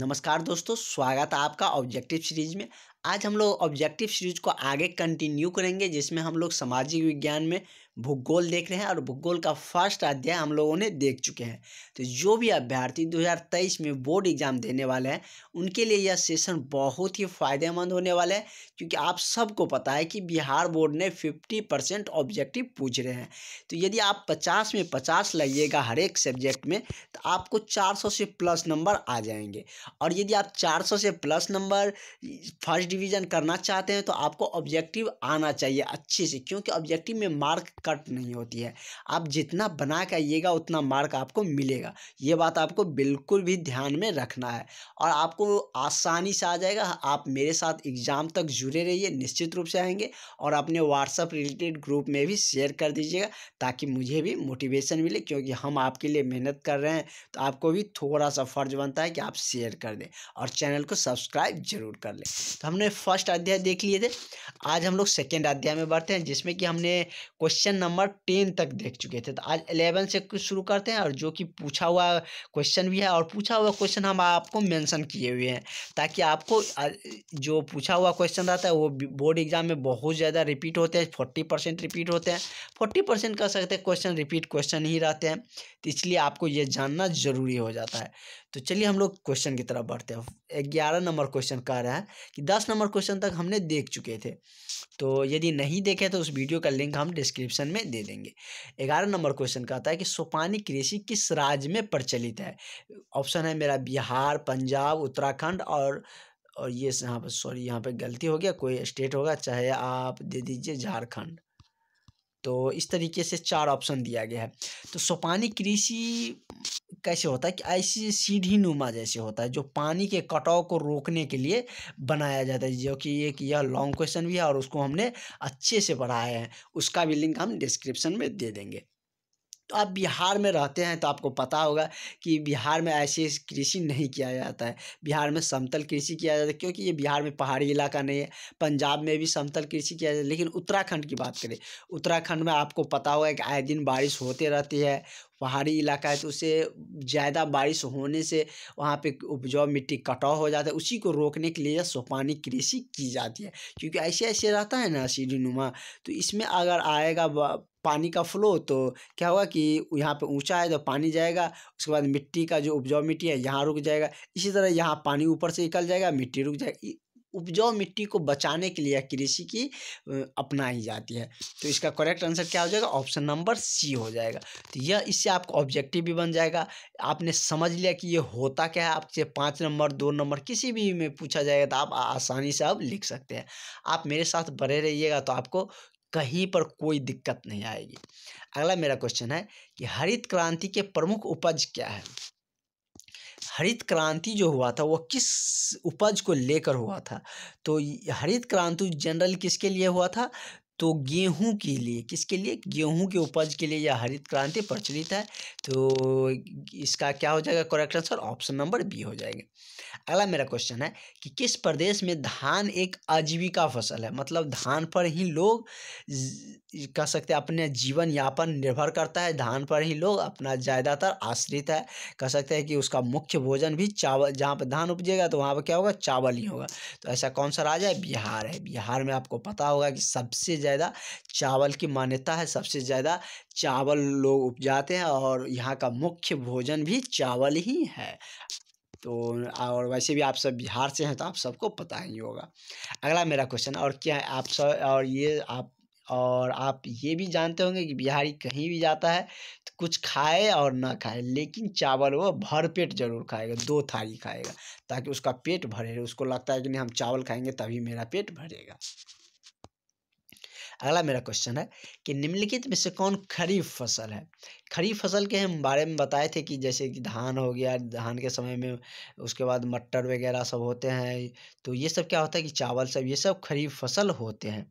नमस्कार दोस्तों स्वागत है आपका ऑब्जेक्टिव सीरीज में आज हम लोग ऑब्जेक्टिव सीरीज को आगे कंटिन्यू करेंगे जिसमें हम लोग सामाजिक विज्ञान में भूगोल देख रहे हैं और भूगोल का फर्स्ट अध्याय हम लोगों ने देख चुके हैं तो जो भी अभ्यर्थी 2023 में बोर्ड एग्जाम देने वाले हैं उनके लिए यह सेशन बहुत ही फायदेमंद होने वाला है क्योंकि आप सबको पता है कि बिहार बोर्ड ने 50 परसेंट ऑब्जेक्टिव पूछ रहे हैं तो यदि आप 50 में 50 लाइएगा हर एक सब्जेक्ट में तो आपको 400 से प्लस नंबर आ जाएंगे और यदि आप 400 से प्लस नंबर फर्स्ट डिवीज़न करना चाहते हैं तो आपको ऑब्जेक्टिव आना चाहिए अच्छे से क्योंकि ऑब्जेक्टिव में मार्क कट नहीं होती है आप जितना बना के आइएगा उतना मार्क आपको मिलेगा ये बात आपको बिल्कुल भी ध्यान में रखना है और आपको आसानी से आ जाएगा आप मेरे साथ एग्ज़ाम तक जुड़े रहिए निश्चित रूप से आएंगे और अपने व्हाट्सअप रिलेटेड ग्रुप में भी शेयर कर दीजिएगा ताकि मुझे भी मोटिवेशन मिले क्योंकि हम आपके लिए मेहनत कर रहे हैं तो आपको भी थोड़ा सा फ़र्ज बनता है कि आप शेयर कर दें और चैनल को सब्सक्राइब जरूर कर लें तो हमने हमने फर्स्ट अध्याय देख लिए थे आज हम लोग सेकेंड अध्याय में बढ़ते हैं जिसमें कि हमने क्वेश्चन नंबर टेन तक देख चुके थे तो आज एलेवन से शुरू करते हैं और जो कि पूछा हुआ क्वेश्चन भी है और पूछा हुआ क्वेश्चन हम आपको मेंशन किए हुए हैं ताकि आपको जो पूछा हुआ क्वेश्चन रहता है वो बोर्ड एग्जाम में बहुत ज़्यादा रिपीट होते हैं फोर्टी परसेंट रिपीट होते हैं फोर्टी परसेंट कर सकते हैं क्वेश्चन रिपीट क्वेश्चन ही रहते हैं तो इसलिए आपको ये जानना ज़रूरी हो जाता है तो चलिए हम लोग क्वेश्चन की तरफ बढ़ते हैं ग्यारह नंबर क्वेश्चन कह रहे हैं कि दस नंबर क्वेश्चन तक हमने देख चुके थे तो यदि नहीं देखे तो उस वीडियो का लिंक हम डिस्क्रिप्शन में दे देंगे ग्यारह नंबर क्वेश्चन का आता है कि सोपानी कृषि किस राज्य में प्रचलित है ऑप्शन है मेरा बिहार पंजाब उत्तराखंड और और ये यहाँ पर सॉरी यहाँ पर गलती हो गया कोई स्टेट होगा चाहे आप दे दीजिए झारखंड तो इस तरीके से चार ऑप्शन दिया गया है तो सोपानी कृषि कैसे होता है कि ऐसी सीढ़ी नुमा जैसे होता है जो पानी के कटाव को रोकने के लिए बनाया जाता है जो कि एक यह लॉन्ग क्वेश्चन भी है और उसको हमने अच्छे से पढ़ाया है उसका भी लिंक हम डिस्क्रिप्शन में दे देंगे तो आप बिहार में रहते हैं तो आपको पता होगा कि बिहार में ऐसी कृषि नहीं किया जाता है बिहार में समतल कृषि किया जाता है क्योंकि ये बिहार में पहाड़ी इलाका नहीं है पंजाब में भी समतल कृषि किया जाता है लेकिन उत्तराखंड की बात करें उत्तराखंड में आपको पता होगा कि आए दिन बारिश होते रहती है पहाड़ी इलाका है तो उससे ज़्यादा बारिश होने से वहाँ पे उपजाऊ मिट्टी कटाव हो जाता है उसी को रोकने के लिए सोपानी कृषि की जाती है क्योंकि ऐसे ऐसे रहता है ना सीढ़ी नुमा तो इसमें अगर आएगा पानी का फ्लो तो क्या होगा कि यहाँ पे ऊंचा है तो पानी जाएगा उसके बाद मिट्टी का जो उपजाऊ मिट्टी है यहाँ रुक जाएगा इसी तरह यहाँ पानी ऊपर से निकल जाएगा मिट्टी रुक जाएगी उपजाऊ मिट्टी को बचाने के लिए कृषि की अपनाई जाती है तो इसका करेक्ट आंसर क्या हो जाएगा ऑप्शन नंबर सी हो जाएगा तो यह इससे आपका ऑब्जेक्टिव भी बन जाएगा आपने समझ लिया कि ये होता क्या है आपसे पाँच नंबर दो नंबर किसी भी में पूछा जाएगा तो आप आसानी से आप लिख सकते हैं आप मेरे साथ बने रहिएगा तो आपको कहीं पर कोई दिक्कत नहीं आएगी अगला मेरा क्वेश्चन है कि हरित क्रांति के प्रमुख उपज क्या है हरित क्रांति जो हुआ था वो किस उपज को लेकर हुआ था तो हरित क्रांति जनरल किसके लिए हुआ था तो गेहूं के लिए किसके लिए गेहूं के उपज के लिए यह हरित क्रांति प्रचलित है तो इसका क्या हो जाएगा correct answer option number B हो जाएगा अगला मेरा क्वेश्चन है कि किस प्रदेश में धान एक आजीविका फसल है मतलब धान पर ही लोग कह सकते हैं अपने जीवन यापन निर्भर करता है धान पर ही लोग अपना ज़्यादातर आश्रित है कह सकते हैं कि उसका मुख्य भोजन भी चावल जहाँ पर धान उपजेगा तो वहाँ पर क्या होगा चावल ही होगा तो ऐसा कौन सा राज्य है बिहार है बिहार में आपको पता होगा कि सबसे ज़्यादा चावल की मान्यता है सबसे ज़्यादा चावल लोग उपजाते हैं और यहाँ का मुख्य भोजन भी चावल ही है तो और वैसे भी आप सब बिहार से हैं तो आप सबको पता ही होगा अगला मेरा क्वेश्चन और क्या है आप सब और ये आप और आप ये भी जानते होंगे कि बिहारी कहीं भी जाता है तो कुछ खाए और ना खाए लेकिन चावल वो भर पेट जरूर खाएगा दो थाली खाएगा ताकि उसका पेट भरे उसको लगता है कि नहीं हम चावल खाएंगे तभी मेरा पेट भरेगा अगला मेरा क्वेश्चन है कि निम्नलिखित में से कौन खरीफ फसल है खरीफ फसल के हम बारे में बताए थे कि जैसे कि धान हो गया धान के समय में उसके बाद मटर वगैरह सब होते हैं तो ये सब क्या होता है कि चावल सब ये सब खरीफ फसल होते हैं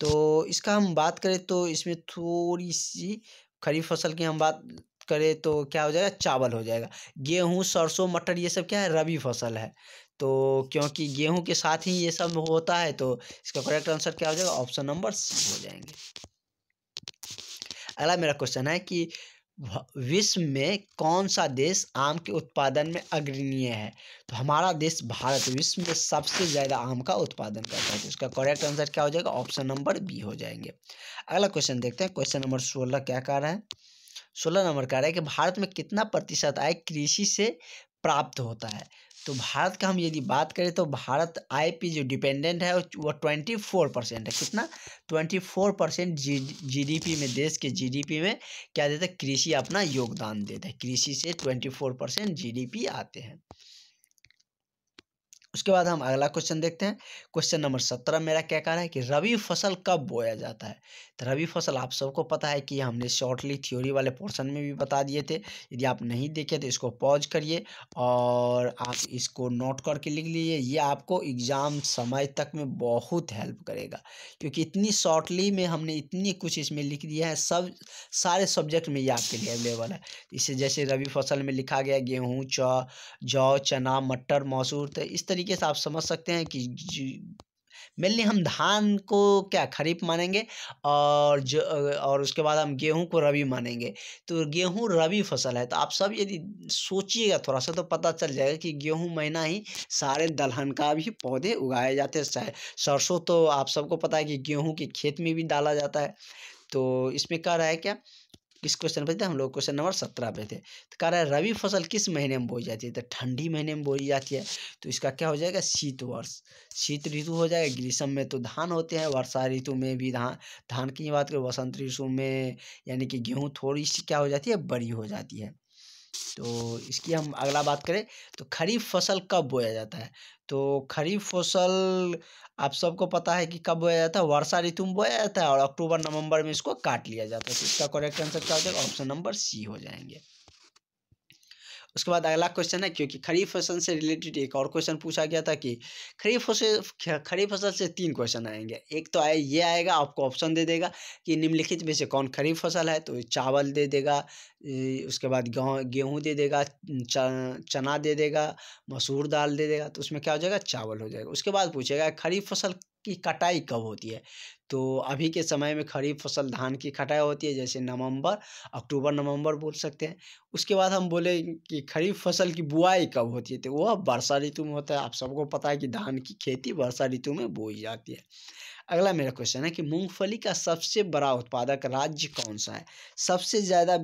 तो इसका हम बात करें तो इसमें थोड़ी सी खरीफ फसल की हम बात करें तो क्या हो जाएगा चावल हो जाएगा गेहूँ सरसों मटर ये सब क्या है रबी फसल है तो क्योंकि गेहूं के साथ ही ये सब होता है तो इसका करेक्ट आंसर क्या हो जाएगा ऑप्शन नंबर हो जाएंगे अगला मेरा क्वेश्चन है कि विश्व में कौन सा देश आम के उत्पादन में अग्रणीय है तो हमारा देश भारत विश्व में सबसे ज़्यादा आम का उत्पादन करता है तो इसका करेक्ट आंसर क्या हो जाएगा ऑप्शन नंबर बी हो जाएंगे अगला क्वेश्चन देखते हैं क्वेश्चन नंबर सोलह क्या कह रहा है सोलह नंबर कह रहा है कि भारत में कितना प्रतिशत आय कृषि से प्राप्त होता है तो भारत का हम यदि बात करें तो भारत आईपी जो डिपेंडेंट है वो ट्वेंटी फोर परसेंट है कितना ट्वेंटी फोर परसेंट जी में देश के जीडीपी में क्या देता है कृषि अपना योगदान देता है कृषि से ट्वेंटी फोर परसेंट जी आते हैं उसके बाद हम अगला क्वेश्चन देखते हैं क्वेश्चन नंबर सत्रह मेरा क्या कह रहा है कि रबी फसल कब बोया जाता है तो रबी फसल आप सबको पता है कि हमने शॉर्टली थ्योरी वाले पोर्शन में भी बता दिए थे यदि आप नहीं देखे तो इसको पॉज करिए और आप इसको नोट करके लिख लीजिए ये आपको एग्ज़ाम समय तक में बहुत हेल्प करेगा क्योंकि इतनी शॉर्टली में हमने इतनी कुछ इसमें लिख दिया है सब सारे सब्जेक्ट में ये आपके लिए अवेलेबल है इसे जैसे रबी फसल में लिखा गया गेहूँ चौ जौ चना मटर मसूर तो इस तरीके तरीके से आप समझ सकते हैं कि मेनली हम धान को क्या खरीफ मानेंगे और जो और उसके बाद हम गेहूं को रबी मानेंगे तो गेहूं रबी फसल है तो आप सब यदि सोचिएगा थोड़ा सा तो पता चल जाएगा कि गेहूं महीना ही सारे दलहन का भी पौधे उगाए जाते हैं चाहे सरसों तो आप सबको पता है कि गेहूं के खेत में भी डाला जाता है तो इसमें कह रहा है क्या किस क्वेश्चन पे थे हम लोग क्वेश्चन नंबर सत्रह पे थे तो कह रहा है रबी फसल किस महीने में बोई जाती है तो ठंडी महीने में बोई जाती है तो इसका क्या हो जाएगा शीत वर्ष शीत ऋतु हो जाएगा ग्रीष्म में तो धान होते हैं वर्षा ऋतु में भी धान धान की बात करें वसंत ऋतु में यानी कि गेहूँ थोड़ी सी क्या हो जाती है बड़ी हो जाती है तो इसकी हम अगला बात करें तो खरीफ फसल कब बोया जाता है तो खरीफ फसल आप सबको पता है कि कब बोया जाता है वर्षा ऋतु में बोया जाता है और अक्टूबर नवंबर में इसको काट लिया जाता है तो इसका करेक्ट आंसर क्या हो जाएगा ऑप्शन नंबर सी हो जाएंगे उसके बाद अगला क्वेश्चन है क्योंकि खरीफ फसल से रिलेटेड एक और क्वेश्चन पूछा गया था कि खरीफ फसल खरीफ फसल से तीन क्वेश्चन आएंगे एक तो आए ये आएगा आपको ऑप्शन दे देगा कि निम्नलिखित में से कौन खरीफ फसल है तो चावल दे देगा उसके बाद गेहूँ गेहूँ दे देगा चना दे देगा मसूर दाल दे देगा तो उसमें क्या हो जाएगा चावल हो जाएगा उसके बाद पूछेगा खरीफ फसल की कटाई कब होती है तो अभी के समय में खरीफ फसल धान की कटाई होती है जैसे नवंबर अक्टूबर नवंबर बोल सकते हैं उसके बाद हम बोले कि खरीफ फसल की बुआई कब होती है तो वह वर्षा ऋतु में होता है आप सबको पता है कि धान की खेती वर्षा ऋतु में बोई जाती है अगला मेरा क्वेश्चन है कि मूंगफली का सबसे बड़ा उत्पादक राज्य कौन सा है सबसे ज़्यादा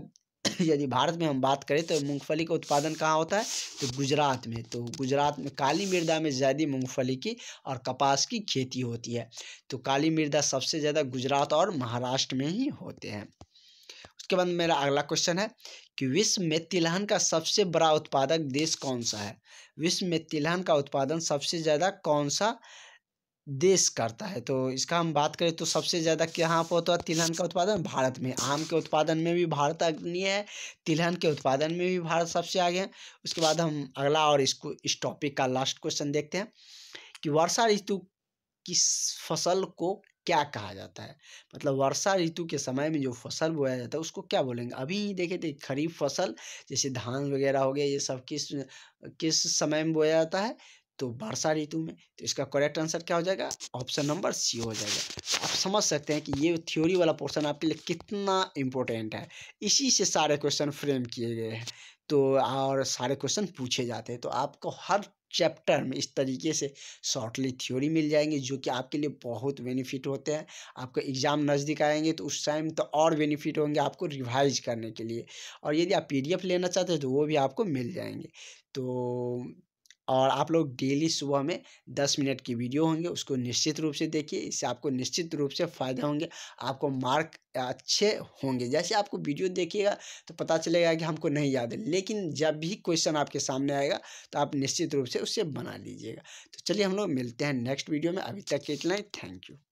यदि भारत में हम बात करें तो मूंगफली का उत्पादन कहाँ होता है तो गुजरात में तो गुजरात में काली मृदा में ज़्यादा मूंगफली की और कपास की खेती होती है तो काली मृदा सबसे ज़्यादा गुजरात और महाराष्ट्र में ही होते हैं उसके बाद मेरा अगला क्वेश्चन है कि विश्व में तिलहन का सबसे बड़ा उत्पादक देश कौन सा है विश्व में तिलहन का उत्पादन सबसे ज़्यादा कौन सा देश करता है तो इसका हम बात करें तो सबसे ज़्यादा कहाँ पर होता है तिलहन का उत्पादन भारत में आम के उत्पादन में भी भारत अग्रणी है तिलहन के उत्पादन में भी भारत सबसे आगे है उसके बाद हम अगला और इसको इस टॉपिक का लास्ट क्वेश्चन देखते हैं कि वर्षा ऋतु किस फसल को क्या कहा जाता है मतलब वर्षा ऋतु के समय में जो फसल बोया जाता है उसको क्या बोलेंगे अभी देखे थे तो खरीफ फसल जैसे धान वगैरह हो गया ये सब किस किस समय में बोया जाता है तो वर्षा ऋतु में तो इसका करेक्ट आंसर क्या हो जाएगा ऑप्शन नंबर सी हो जाएगा आप समझ सकते हैं कि ये थ्योरी वाला पोर्शन आपके लिए कितना इम्पोर्टेंट है इसी से सारे क्वेश्चन फ्रेम किए गए हैं तो और सारे क्वेश्चन पूछे जाते हैं तो आपको हर चैप्टर में इस तरीके से शॉर्टली थ्योरी मिल जाएंगे जो कि आपके लिए बहुत बेनिफिट होते हैं आपको एग्ज़ाम नज़दीक आएंगे तो उस टाइम तो और बेनिफिट होंगे आपको रिवाइज करने के लिए और यदि आप पीडीएफ लेना चाहते हैं तो वो भी आपको मिल जाएंगे तो और आप लोग डेली सुबह में दस मिनट की वीडियो होंगे उसको निश्चित रूप से देखिए इससे आपको निश्चित रूप से फ़ायदा होंगे आपको मार्क अच्छे होंगे जैसे आपको वीडियो देखिएगा तो पता चलेगा कि हमको नहीं याद है लेकिन जब भी क्वेश्चन आपके सामने आएगा तो आप निश्चित रूप से उससे बना लीजिएगा तो चलिए हम लोग मिलते हैं नेक्स्ट वीडियो में अभी तक के इतना ही थैंक यू